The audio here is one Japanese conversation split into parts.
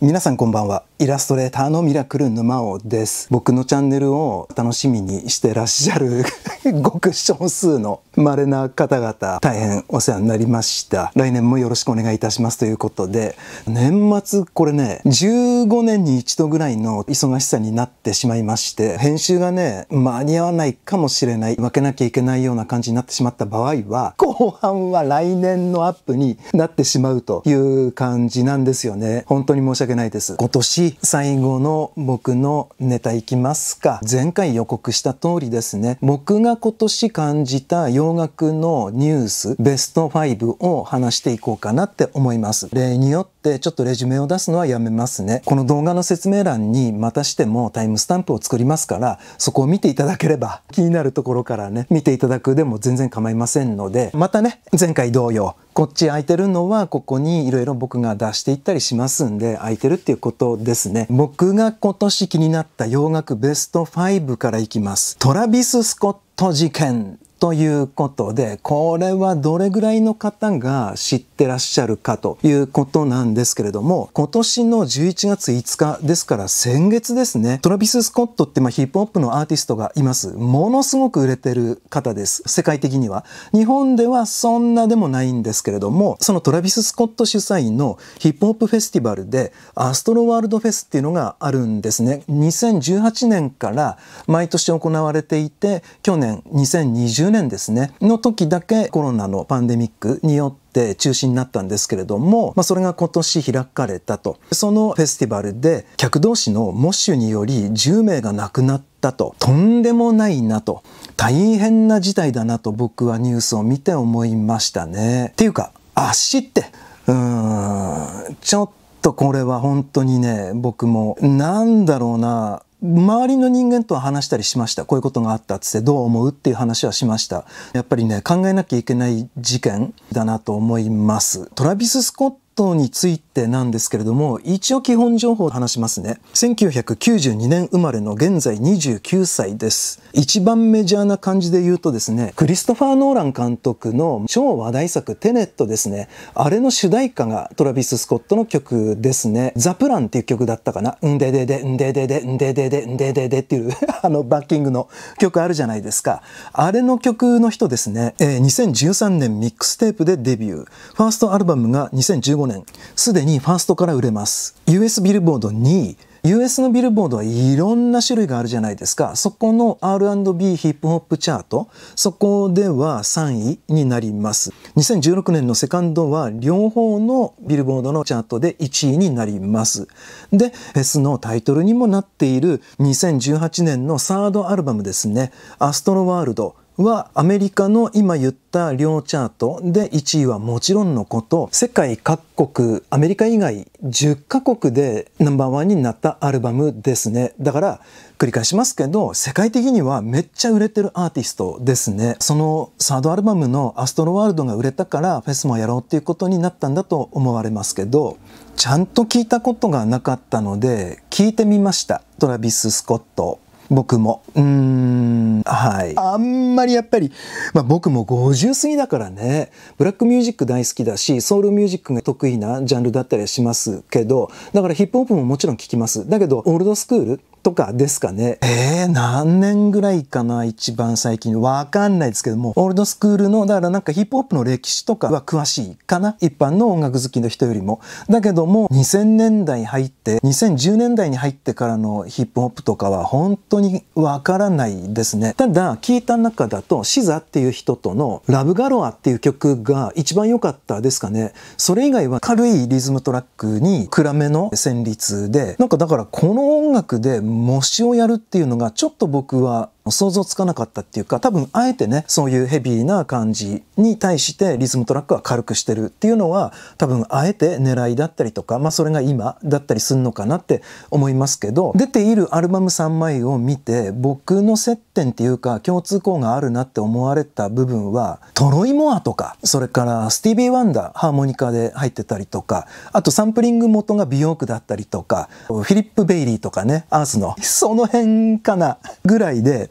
皆さんこんばんは。イラストレーターのミラクル沼尾です。僕のチャンネルを楽しみにしてらっしゃる ごく少数の稀な方々大変お世話になりました来年もよろしくお願いいたしますということで年末これね15年に一度ぐらいの忙しさになってしまいまして編集がね間に合わないかもしれない分けなきゃいけないような感じになってしまった場合は後半は来年のアップになってしまうという感じなんですよね本当に申し訳ないです今年最後の僕のネタいきますか前回予告した通りですね僕が今年感じた洋楽のニュースベスト5を話していこうかなって思います。例によってちょっとレジュメを出すのはやめますね。この動画の説明欄にまたしてもタイムスタンプを作りますからそこを見ていただければ気になるところからね見ていただくでも全然構いませんのでまたね前回同様こっち空いてるのはここにいろいろ僕が出していったりしますんで空いてるっていうことですね。僕が今年気になった洋楽ベスト5からいきます。トラビス・スコット事件ということで、これはどれぐらいの方が知ってらっしゃるかということなんですけれども、今年の11月5日ですから先月ですね、トラビス・スコットってまヒップホップのアーティストがいます。ものすごく売れてる方です。世界的には。日本ではそんなでもないんですけれども、そのトラビス・スコット主催のヒップホップフェスティバルでアストロワールドフェスっていうのがあるんですね。2018年から毎年行われていて、去年2020 2020年ですね、の時だけコロナのパンデミックによって中止になったんですけれども、まあ、それが今年開かれたとそのフェスティバルで客同士のモッシュにより10名が亡くなったととんでもないなと大変な事態だなと僕はニュースを見て思いましたね。っていうか足ってうーんちょっとこれは本当にね僕もなんだろうな周りの人間とは話したりしました。こういうことがあったってどう思うっていう話はしました。やっぱりね、考えなきゃいけない事件だなと思います。トラビス・スコットについてなんですけれども、一応基本情報を話しますね。1992年生まれの現在29歳です。一番メジャーな感じで言うとですね、クリストファー・ノーラン監督の超話題作テネットですね。あれの主題歌がトラビス・スコットの曲ですね。ザ・プランっていう曲だったかな。うんででで、んででで、んででで、んでででっていう あのバッキングの曲あるじゃないですか。あれの曲の人ですね。えー、2013年ミックステープでデビュー。ファーストアルバムが2015年、すでにファーストから売れます。US ビルボード2位、US のビルボードはいろんな種類があるじゃないですか。そこの R&B ヒップホップチャート、そこでは3位になります。2016年のセカンドは両方のビルボードのチャートで1位になります。で、フェスのタイトルにもなっている2018年のサードアルバムですね、アストロワールド。はアメリカの今言った両チャートで1位はもちろんのこと世界各国アメリカ以外10カ国でナンバーワンになったアルバムですねだから繰り返しますけど世界的にはめっちゃ売れてるアーティストですねそのサードアルバムの「アストロワールド」が売れたからフェスもやろうっていうことになったんだと思われますけどちゃんと聞いたことがなかったので聞いてみましたトラビス・スコット僕も。うーん、はい。あんまりやっぱり、まあ僕も50過ぎだからね、ブラックミュージック大好きだし、ソウルミュージックが得意なジャンルだったりしますけど、だからヒップホップももちろん聴きます。だけど、オールドスクール、とかですかね。えー、何年ぐらいかな一番最近。わかんないですけども、オールドスクールの、だからなんかヒップホップの歴史とかは詳しいかな一般の音楽好きの人よりも。だけども、2000年代入って、2010年代に入ってからのヒップホップとかは本当にわからないですね。ただ、聞いた中だと、シザっていう人とのラブガロアっていう曲が一番良かったですかね。それ以外は軽いリズムトラックに暗めの旋律で、なんかだからこの音楽で模試をやるっていうのがちょっと僕は想像つかなかったっていうか、多分あえてね、そういうヘビーな感じに対してリズムトラックは軽くしてるっていうのは、多分あえて狙いだったりとか、まあそれが今だったりすんのかなって思いますけど、出ているアルバム3枚を見て、僕の接点っていうか共通項があるなって思われた部分は、トロイモアとか、それからスティービー・ワンダー、ハーモニカで入ってたりとか、あとサンプリング元が美容区だったりとか、フィリップ・ベイリーとかね、アースの、その辺かなぐらいで、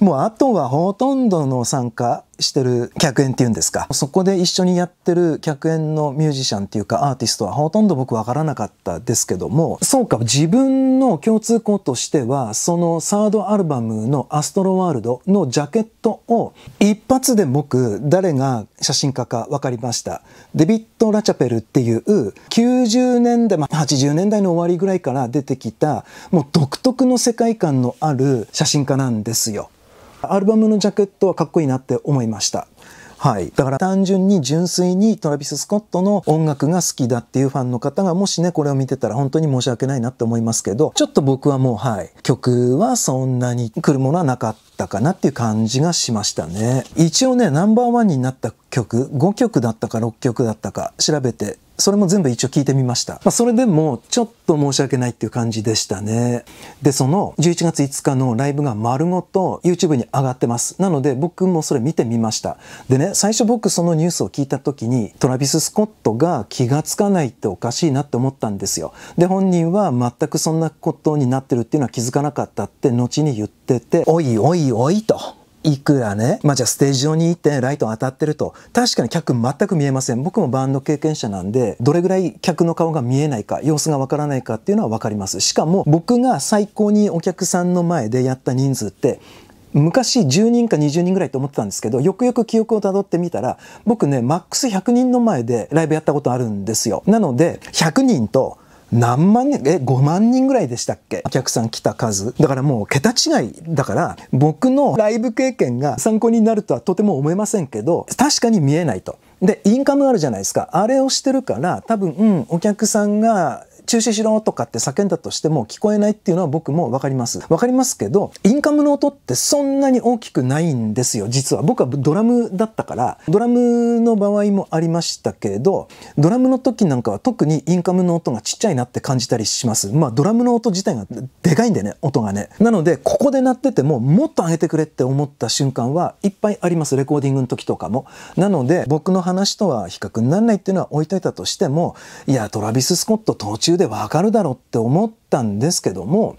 もうあとはほとんどの参加してる客演っていうんですかそこで一緒にやってる客演のミュージシャンっていうかアーティストはほとんど僕わからなかったですけどもそうか自分の共通項としてはそのサードアルバムの「アストロワールド」のジャケットを一発で僕誰が写真家か分かりましたデビッド・ラチャペルっていう90年代、まあ、80年代の終わりぐらいから出てきたもう独特の世界観のある写真家なんですよ。アルバムのジャケットはかっこいいなって思いました。はい。だから単純に純粋にトラビス・スコットの音楽が好きだっていうファンの方がもしね、これを見てたら本当に申し訳ないなって思いますけど、ちょっと僕はもうはい、曲はそんなに来るものはなかったかなっていう感じがしましたね。一応ね、ナンバーワンになった曲、5曲だったか6曲だったか調べてそれも全部一応聞いてみました。まあ、それでも、ちょっと申し訳ないっていう感じでしたね。で、その11月5日のライブが丸ごと YouTube に上がってます。なので、僕もそれ見てみました。でね、最初僕そのニュースを聞いた時に、トラビス・スコットが気がつかないっておかしいなって思ったんですよ。で、本人は全くそんなことになってるっていうのは気づかなかったって後に言ってて、おいおいおいと。いくらね、まあじゃあステージ上に行ってライト当たってると、確かに客全く見えません。僕もバンド経験者なんで、どれぐらい客の顔が見えないか、様子がわからないかっていうのはわかります。しかも僕が最高にお客さんの前でやった人数って、昔10人か20人ぐらいと思ってたんですけど、よくよく記憶をたどってみたら、僕ね、マックス100人の前でライブやったことあるんですよ。なので、100人と何万人、え、5万人ぐらいでしたっけお客さん来た数。だからもう桁違いだから、僕のライブ経験が参考になるとはとても思えませんけど、確かに見えないと。で、インカムあるじゃないですか。あれをしてるから、多分、うん、お客さんが中止しろとかって叫んだとしても聞こえないっていうのは僕もわかります。わかりますけど、インカムの音ってそんなに大きくないんですよ、実は。僕はドラムだったから、ドラムの場合もありましたけれど、ドラムの時なんかは特にインカムの音がちっちゃいなって感じたりします。まあドラムの音自体がでかいんでね、音がね。なので、ここで鳴っててももっと上げてくれって思った瞬間はいっぱいあります、レコーディングの時とかも。なので、僕の話とは比較にならないっていうのは置いといたとしても、いや、トラビス・スコット途中中でわかるだろうって思ったんですけども、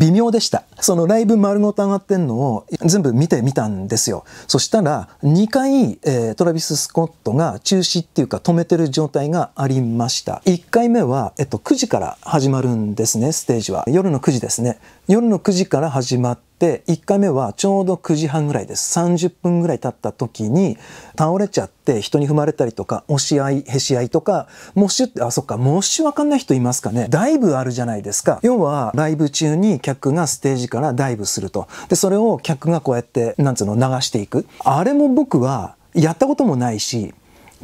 微妙でした。そのライブ丸ごと上がってんのを全部見てみたんですよ。そしたら2回、えー、トラビス・スコットが中止っていうか止めてる状態がありました。1回目は、えっと、9時から始まるんですね、ステージは。夜の9時ですね。夜の9時から始まって1回目はちょうど9時半ぐらいです30分ぐらい経った時に倒れちゃって人に踏まれたりとか押し合いへし合いとかもしあそっかもしわかんない人いますかねダイブあるじゃないですか要はライブ中に客がステージからダイブするとでそれを客がこうやってなんつうの流していくあれも僕はやったこともないし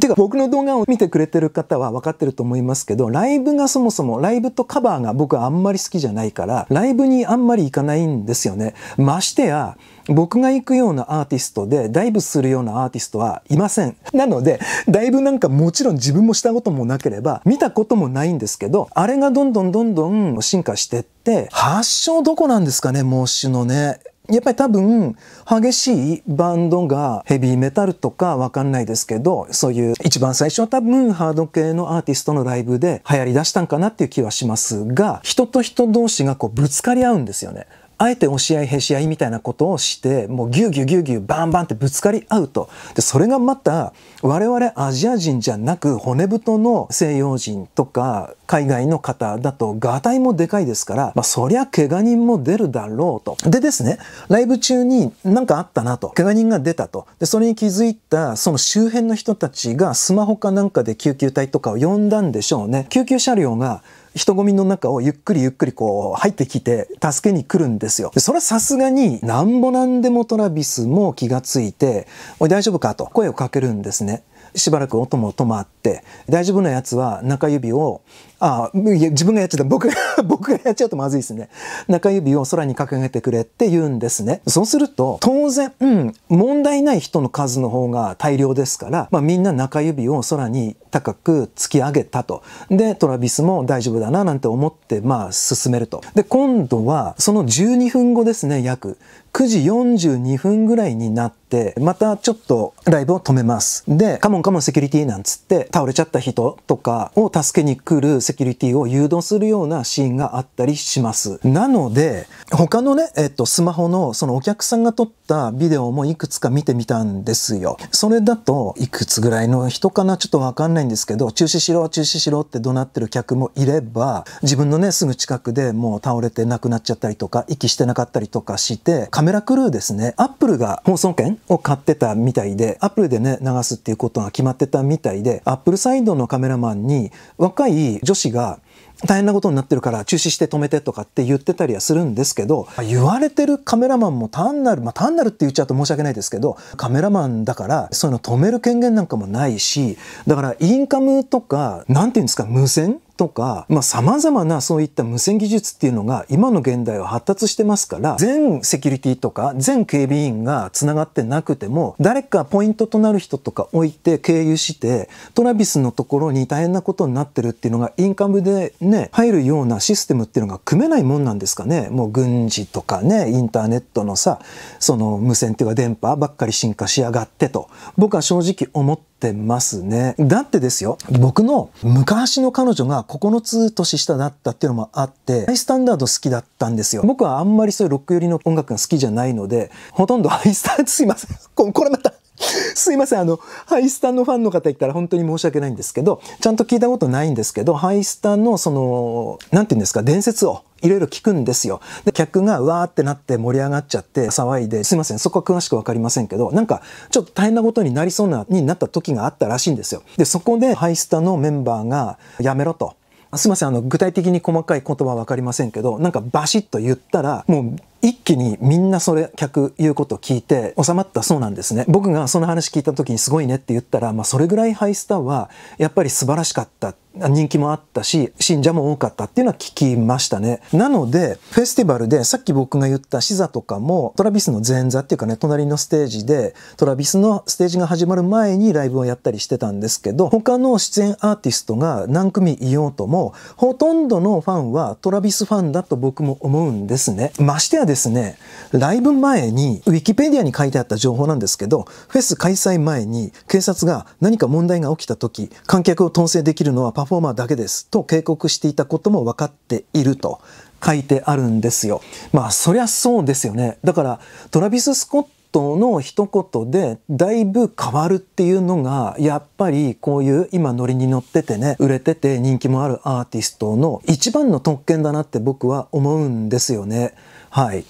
てか僕の動画を見てくれてる方は分かってると思いますけど、ライブがそもそもライブとカバーが僕はあんまり好きじゃないから、ライブにあんまり行かないんですよね。ましてや、僕が行くようなアーティストで、ダイブするようなアーティストはいません。なので、ダイブなんかもちろん自分もしたこともなければ、見たこともないんですけど、あれがどんどんどんどん進化してって、発祥どこなんですかね、もうシのね。やっぱり多分激しいバンドがヘビーメタルとかわかんないですけどそういう一番最初は多分ハード系のアーティストのライブで流行りだしたんかなっていう気はしますが人と人同士がこうぶつかり合うんですよね。あえて押し合いへし合いみたいなことをしてもうギュギュギュギュバンバンってぶつかり合うとでそれがまた我々アジア人じゃなく骨太の西洋人とか海外の方だとガタイもでかいですから、まあ、そりゃ怪我人も出るだろうと。でですねライブ中に何かあったなと怪我人が出たとでそれに気づいたその周辺の人たちがスマホかなんかで救急隊とかを呼んだんでしょうね。救急車両が人混みの中をゆっくりゆっくりこう入ってきて助けに来るんですよ。それはさすがになんぼなんでもトラビスも気がついて、おい大丈夫かと声をかけるんですね。しばらく音も止まって、大丈夫なやつは中指を、ああ、自分がやっちゃった、僕が、僕がやっちゃうとまずいですね。中指を空に掲げてくれって言うんですね。そうすると、当然、うん、問題ない人の数の方が大量ですから、まあみんな中指を空に高く突き上げたと。で、トラビスも大丈夫だななんて思って、まあ進めると。で、今度は、その12分後ですね、約。9時42分ぐらいになって、、またちょっとライブを止めます。で、カモンカモンセキュリティなんつって倒れちゃった人とかを助けに来るセキュリティを誘導するようなシーンがあったりします。なので、他のね、えっと、スマホのそのお客さんが撮ったビデオもいくつか見てみたんですよ。それだと、いくつぐらいの人かなちょっとわかんないんですけど、中止しろ、中止しろって怒鳴ってる客もいれば、自分のね、すぐ近くでもう倒れて亡くなっちゃったりとか、息してなかったりとかして、カメラクルーですね、アップルが放送権を買ってたみたいで、アップルでね、流すっていうことが決まってたみたいで、アップルサイドのカメラマンに若い女子が大変なことになってるから中止して止めてとかって言ってたりはするんですけど言われてるカメラマンも単なるまあ単なるって言っちゃうと申し訳ないですけどカメラマンだからそういうの止める権限なんかもないしだからインカムとか何て言うんですか無線とか、まあ、様々なそういった無線技術っていうのが今の現代は発達してますから、全セキュリティとか全警備員が繋がってなくても、誰かポイントとなる人とか置いて経由して、トラビスのところに大変なことになってるっていうのがインカムでね、入るようなシステムっていうのが組めないもんなんですかね。もう軍事とかね、インターネットのさ、その無線っていうか電波ばっかり進化しやがってと、僕は正直思ってってますね。だってですよ、僕の昔の彼女が9つ年下だったっていうのもあって、ハイスタンダード好きだったんですよ。僕はあんまりそういうロック寄りの音楽が好きじゃないので、ほとんどハイスタンダード、すいません。これまた すいません、あの、ハイスタのファンの方いたら本当に申し訳ないんですけど、ちゃんと聞いたことないんですけど、ハイスタのその、なんて言うんですか、伝説をいろいろ聞くんですよ。で、客がうわーってなって盛り上がっちゃって騒いで、すいません、そこは詳しくわかりませんけど、なんかちょっと大変なことになりそうな、になった時があったらしいんですよ。で、そこでハイスタのメンバーが、やめろと。すいません、あの、具体的に細かい言葉はわかりませんけど、なんかバシッと言ったら、もう一気にみんなそれ客言うこと聞いて収まったそうなんですね僕がその話聞いた時にすごいねって言ったら、まあ、それぐらいハイスターはやっぱり素晴らしかった人気もあったし信者も多かったっていうのは聞きましたねなのでフェスティバルでさっき僕が言ったシザとかもトラビスの前座っていうかね隣のステージでトラビスのステージが始まる前にライブをやったりしてたんですけど他の出演アーティストが何組いようともほとんどのファンはトラビスファンだと僕も思うんですねましてやでですね、ライブ前に、ウィキペディアに書いてあった情報なんですけど、フェス開催前に警察が何か問題が起きた時、観客を統制できるのはパフォーマーだけですと警告していたことも分かっていると書いてあるんですよ。まあそりゃそうですよね。だからトラビス・スコットの一言でだいぶ変わるっていうのがやっぱりこういう今ノリに乗っててね売れてて人気もあるアーティストの一番の特権だなって僕は思うんですよね。はい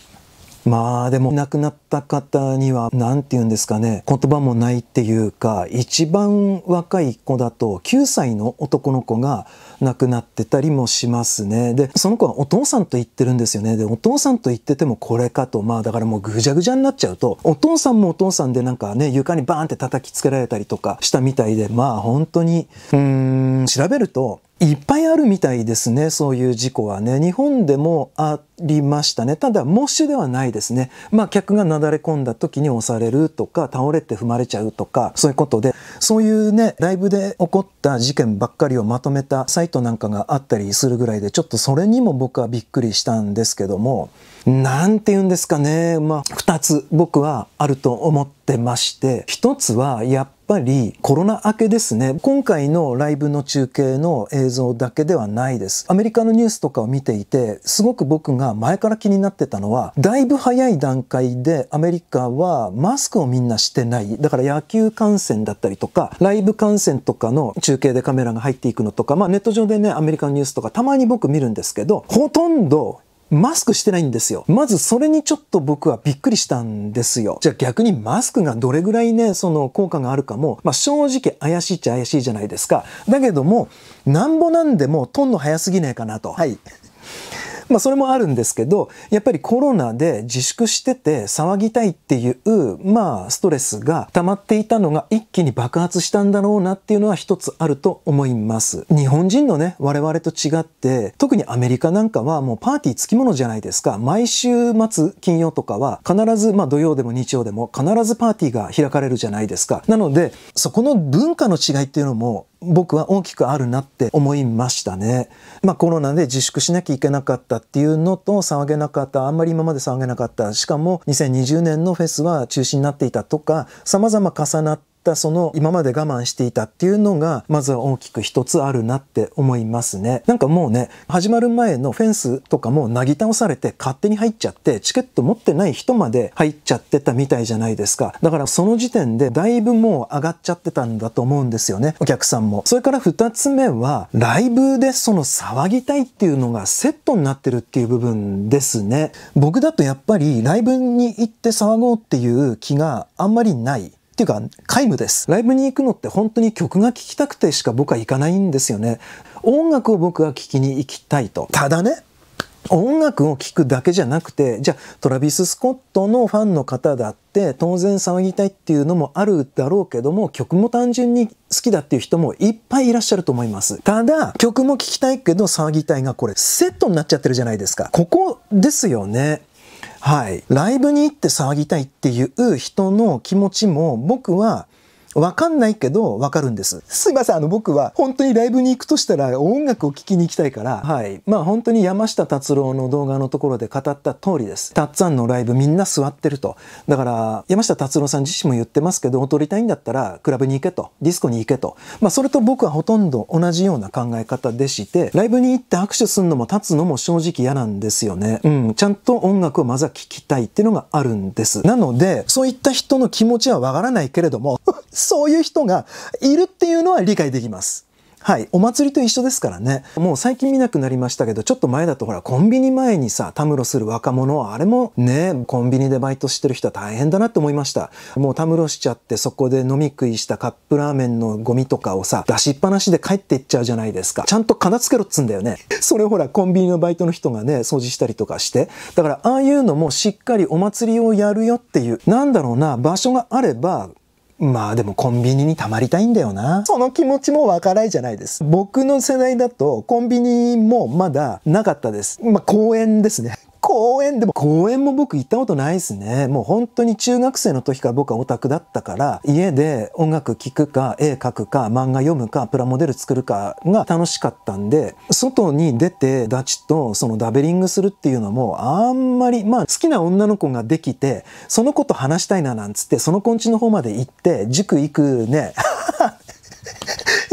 まあでも亡くなった方には何て言うんですかね言葉もないっていうか一番若い子だと9歳の男の子が亡くなってたりもしますねでその子はお父さんと言ってるんですよねでお父さんと言っててもこれかとまあだからもうぐじゃぐじゃになっちゃうとお父さんもお父さんでなんかね床にバーンって叩きつけられたりとかしたみたいでまあ本当にうーん調べるといっぱいあるみたいですね、そういう事故はね。日本でもありましたね。ただ、モッシュではないですね。まあ、客がなだれ込んだ時に押されるとか、倒れて踏まれちゃうとか、そういうことで、そういうね、ライブで起こった事件ばっかりをまとめたサイトなんかがあったりするぐらいで、ちょっとそれにも僕はびっくりしたんですけども、なんて言うんですかね。まあ、二つ僕はあると思ってまして、一つはやっぱぱりコロナ明けですね。今回のライブの中継の映像だけではないです。アメリカのニュースとかを見ていて、すごく僕が前から気になってたのは、だいぶ早い段階でアメリカはマスクをみんなしてない。だから野球観戦だったりとか、ライブ観戦とかの中継でカメラが入っていくのとか、まあネット上でね、アメリカのニュースとかたまに僕見るんですけど、ほとんどマスクしてないんですよ。まずそれにちょっと僕はびっくりしたんですよ。じゃあ逆にマスクがどれぐらいね、その効果があるかも、まあ正直怪しいっちゃ怪しいじゃないですか。だけども、なんぼなんでもとんの早すぎねえかなと。はい。まあ、それもあるんですけど、やっぱりコロナで自粛してて騒ぎたいっていう、まあ、ストレスが溜まっていたのが一気に爆発したんだろうなっていうのは一つあると思います。日本人のね、我々と違って、特にアメリカなんかはもうパーティー付き物じゃないですか。毎週末金曜とかは必ず、まあ、土曜でも日曜でも必ずパーティーが開かれるじゃないですか。なので、そこの文化の違いっていうのも僕は大きくあるなって思いましたね。まあコロナで自粛しなきゃいけなかったっていうのと騒げなかった、あんまり今まで騒げなかった、しかも2020年のフェスは中止になっていたとか、様々重なってったその今まで我慢していたっていうのが、まずは大きく一つあるなって思いますね。なんかもうね、始まる前のフェンスとかもなぎ倒されて勝手に入っちゃって、チケット持ってない人まで入っちゃってたみたいじゃないですか。だからその時点でだいぶもう上がっちゃってたんだと思うんですよね。お客さんも。それから2つ目は、ライブでその騒ぎたいっていうのがセットになってるっていう部分ですね。僕だとやっぱりライブに行って騒ごうっていう気があんまりない。っていうか皆無ですライブに行くのって本当に曲が聴きたくてしか僕は行かないんですよね音楽を僕は聴きに行きたいとただね音楽を聴くだけじゃなくてじゃあトラビス・スコットのファンの方だって当然騒ぎたいっていうのもあるだろうけども曲も単純に好きだっていう人もいっぱいいらっしゃると思いますただ曲も聴きたいけど騒ぎたいがこれセットになっちゃってるじゃないですかここですよねはい。ライブに行って騒ぎたいっていう人の気持ちも僕はわかんないけど、わかるんです。すいません、あの、僕は、本当にライブに行くとしたら、音楽を聴きに行きたいから、はい。まあ、本当に山下達郎の動画のところで語った通りです。たっつぁんのライブみんな座ってると。だから、山下達郎さん自身も言ってますけど、踊りたいんだったら、クラブに行けと。ディスコに行けと。まあ、それと僕はほとんど同じような考え方でして、ライブに行って握手するのも立つのも正直嫌なんですよね。うん。ちゃんと音楽をまずは聴きたいっていうのがあるんです。なので、そういった人の気持ちはわからないけれども、そういう人がいるっていうのは理解できます。はい。お祭りと一緒ですからね。もう最近見なくなりましたけど、ちょっと前だとほら、コンビニ前にさ、たむろする若者は、あれもね、コンビニでバイトしてる人は大変だなって思いました。もうたむろしちゃって、そこで飲み食いしたカップラーメンのゴミとかをさ、出しっぱなしで帰っていっちゃうじゃないですか。ちゃんと片付けろっつんだよね。それほら、コンビニのバイトの人がね、掃除したりとかして。だから、ああいうのもしっかりお祭りをやるよっていう、なんだろうな、場所があれば、まあでもコンビニにたまりたいんだよな。その気持ちもわからないじゃないです。僕の世代だとコンビニもまだなかったです。まあ公園ですね。公園でも、公園も僕行ったことないですね。もう本当に中学生の時から僕はオタクだったから、家で音楽聴くか、絵描くか、漫画読むか、プラモデル作るかが楽しかったんで、外に出てダチとそのダベリングするっていうのも、あんまり、まあ好きな女の子ができて、その子と話したいななんつって、その子んちの方まで行って、塾行くね、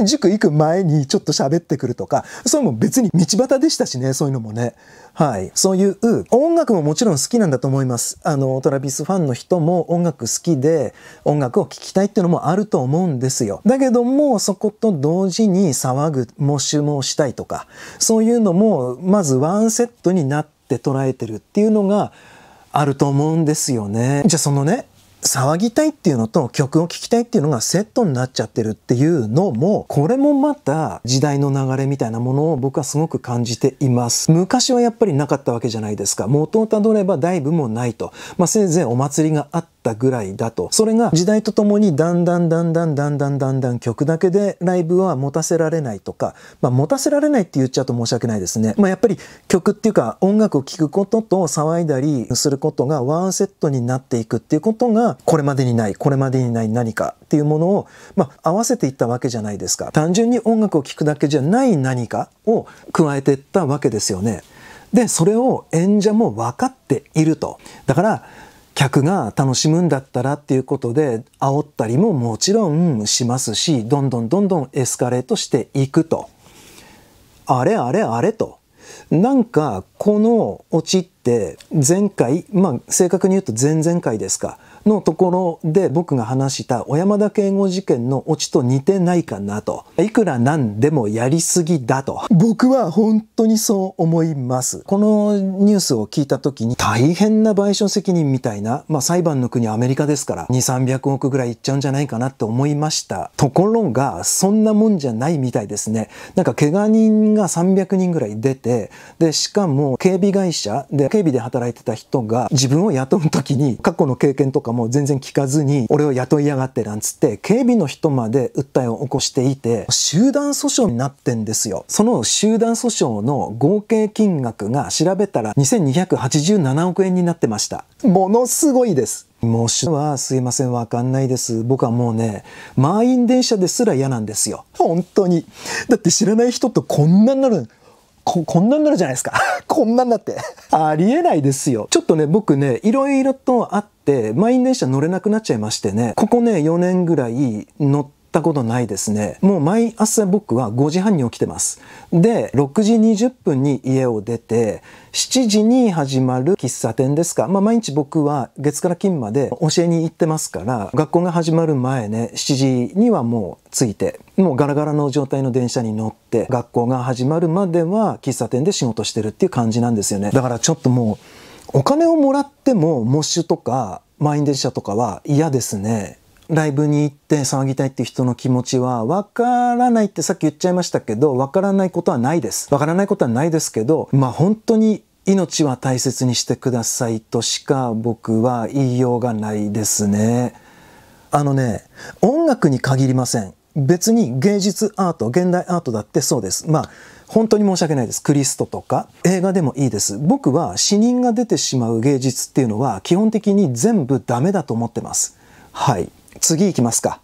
塾行く前にちょっと喋ってくるとか、そういうのも別に道端でしたしね、そういうのもね。はい。そういう音楽ももちろん好きなんだと思います。あの、トラビスファンの人も音楽好きで、音楽を聴きたいっていうのもあると思うんですよ。だけども、そこと同時に騒ぐ、モシュもしたいとか、そういうのも、まずワンセットになって捉えてるっていうのが、あると思うんですよね。じゃあそのね、騒ぎたいっていうのと曲を聴きたいっていうのがセットになっちゃってるっていうのも、これもまた時代の流れみたいなものを僕はすごく感じています。昔はやっぱりなかったわけじゃないですか。元をたどればダイブもないと。まあ、せいぜいお祭りがあって、ったぐらいだと。それが時代とともにだんだんだんだんだんだんだんだん曲だけでライブは持たせられないとか、まあ持たせられないって言っちゃうと申し訳ないですね。まあやっぱり曲っていうか音楽を聴くことと騒いだりすることがワンセットになっていくっていうことがこれまでにない、これまでにない何かっていうものを、まあ合わせていったわけじゃないですか。単純に音楽を聴くだけじゃない何かを加えていったわけですよね。で、それを演者も分かっていると。だから、客が楽しむんだったらっていうことで煽ったりももちろんしますしどんどんどんどんエスカレートしていくとあれあれあれとなんかこのオチって前回まあ正確に言うと前々回ですかのところで僕が話した小山田敬吾事件のオチと似てないかなと。いくらんでもやりすぎだと。僕は本当にそう思います。このニュースを聞いた時に大変な賠償責任みたいな、まあ裁判の国アメリカですから2、300億ぐらいいっちゃうんじゃないかなって思いました。ところがそんなもんじゃないみたいですね。なんか怪我人が300人ぐらい出て、で、しかも警備会社で警備で働いてた人が自分を雇う時に過去の経験とかかも全然聞かずに、俺を雇いやがってなんつって、警備の人まで訴えを起こしていて、集団訴訟になってんですよ。その集団訴訟の合計金額が調べたら2287億円になってました。ものすごいです。もうはすいませんわかんないです。僕はもうね、満員電車ですら嫌なんですよ。本当に。だって知らない人とこんなになる。こ、こんなんなるじゃないですか。こんなんなって。ありえないですよ。ちょっとね、僕ね、いろいろとあって、満員電車乗れなくなっちゃいましてね、ここね、4年ぐらい乗って、ったことないですね。もう毎朝僕は5時半に起きてます。で、6時20分に家を出て、7時に始まる喫茶店ですか。まあ毎日僕は月から金まで教えに行ってますから、学校が始まる前ね、7時にはもう着いて、もうガラガラの状態の電車に乗って、学校が始まるまでは喫茶店で仕事してるっていう感じなんですよね。だからちょっともう、お金をもらっても、モッシュとか、満員電車とかは嫌ですね。ライブに行って騒ぎたいっていう人の気持ちは、わからないってさっき言っちゃいましたけど、わからないことはないです。わからないことはないですけど、まあ本当に命は大切にしてくださいとしか僕は言いようがないですね。あのね、音楽に限りません。別に芸術アート、現代アートだってそうです。まあ、本当に申し訳ないです。クリストとか、映画でもいいです。僕は死人が出てしまう芸術っていうのは基本的に全部ダメだと思ってます。はい。次いきますか。